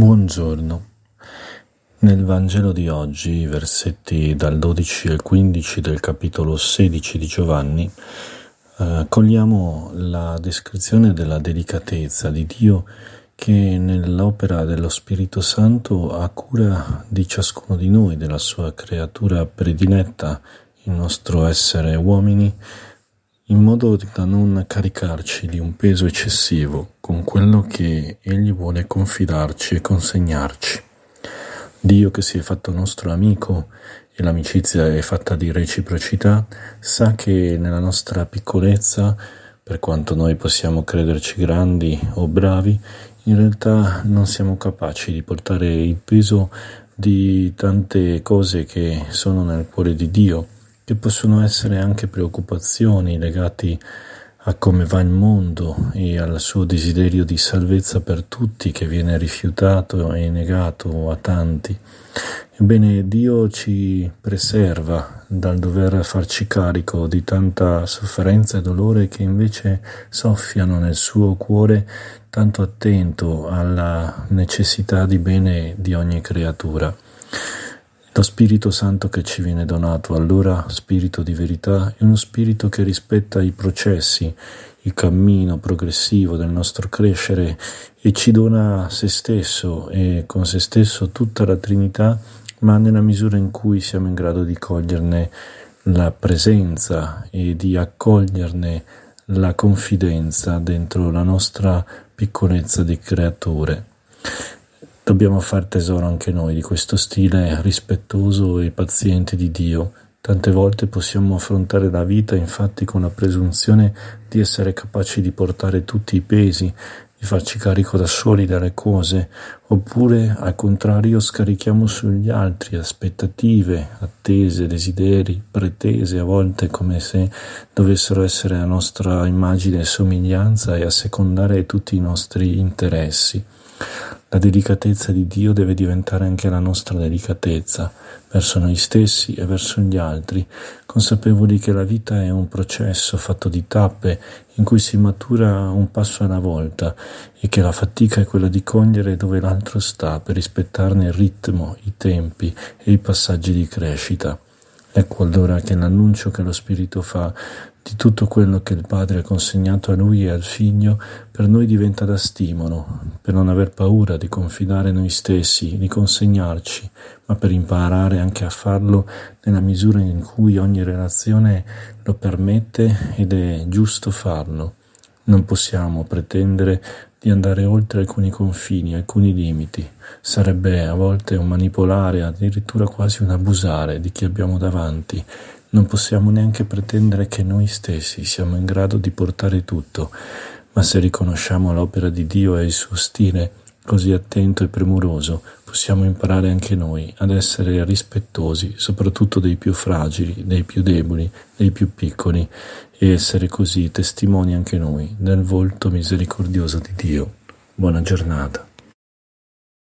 Buongiorno. Nel Vangelo di oggi, versetti dal 12 al 15 del capitolo 16 di Giovanni, eh, cogliamo la descrizione della delicatezza di Dio che nell'opera dello Spirito Santo ha cura di ciascuno di noi, della sua creatura prediletta, il nostro essere uomini, in modo da non caricarci di un peso eccessivo con quello che Egli vuole confidarci e consegnarci. Dio che si è fatto nostro amico e l'amicizia è fatta di reciprocità, sa che nella nostra piccolezza, per quanto noi possiamo crederci grandi o bravi, in realtà non siamo capaci di portare il peso di tante cose che sono nel cuore di Dio, che possono essere anche preoccupazioni legate a a come va il mondo e al suo desiderio di salvezza per tutti che viene rifiutato e negato a tanti. Ebbene, Dio ci preserva dal dover farci carico di tanta sofferenza e dolore che invece soffiano nel suo cuore tanto attento alla necessità di bene di ogni creatura. Lo Spirito Santo che ci viene donato allora, Spirito di verità, è uno Spirito che rispetta i processi, il cammino progressivo del nostro crescere e ci dona se stesso e con se stesso tutta la Trinità, ma nella misura in cui siamo in grado di coglierne la presenza e di accoglierne la confidenza dentro la nostra piccolezza di creatore. Dobbiamo far tesoro anche noi di questo stile rispettoso e paziente di Dio. Tante volte possiamo affrontare la vita infatti con la presunzione di essere capaci di portare tutti i pesi, di farci carico da soli delle cose, oppure al contrario scarichiamo sugli altri aspettative, attese, desideri, pretese, a volte come se dovessero essere la nostra immagine e somiglianza e assecondare tutti i nostri interessi. La delicatezza di Dio deve diventare anche la nostra delicatezza verso noi stessi e verso gli altri, consapevoli che la vita è un processo fatto di tappe in cui si matura un passo alla volta e che la fatica è quella di cogliere dove l'altro sta per rispettarne il ritmo, i tempi e i passaggi di crescita. Ecco allora che l'annuncio che lo Spirito fa di tutto quello che il Padre ha consegnato a Lui e al Figlio, per noi diventa da stimolo, per non aver paura di confidare noi stessi, di consegnarci, ma per imparare anche a farlo nella misura in cui ogni relazione lo permette ed è giusto farlo. Non possiamo pretendere di andare oltre alcuni confini, alcuni limiti. Sarebbe a volte un manipolare, addirittura quasi un abusare di chi abbiamo davanti, non possiamo neanche pretendere che noi stessi siamo in grado di portare tutto, ma se riconosciamo l'opera di Dio e il suo stile così attento e premuroso, possiamo imparare anche noi ad essere rispettosi, soprattutto dei più fragili, dei più deboli, dei più piccoli, e essere così testimoni anche noi del volto misericordioso di Dio. Buona giornata.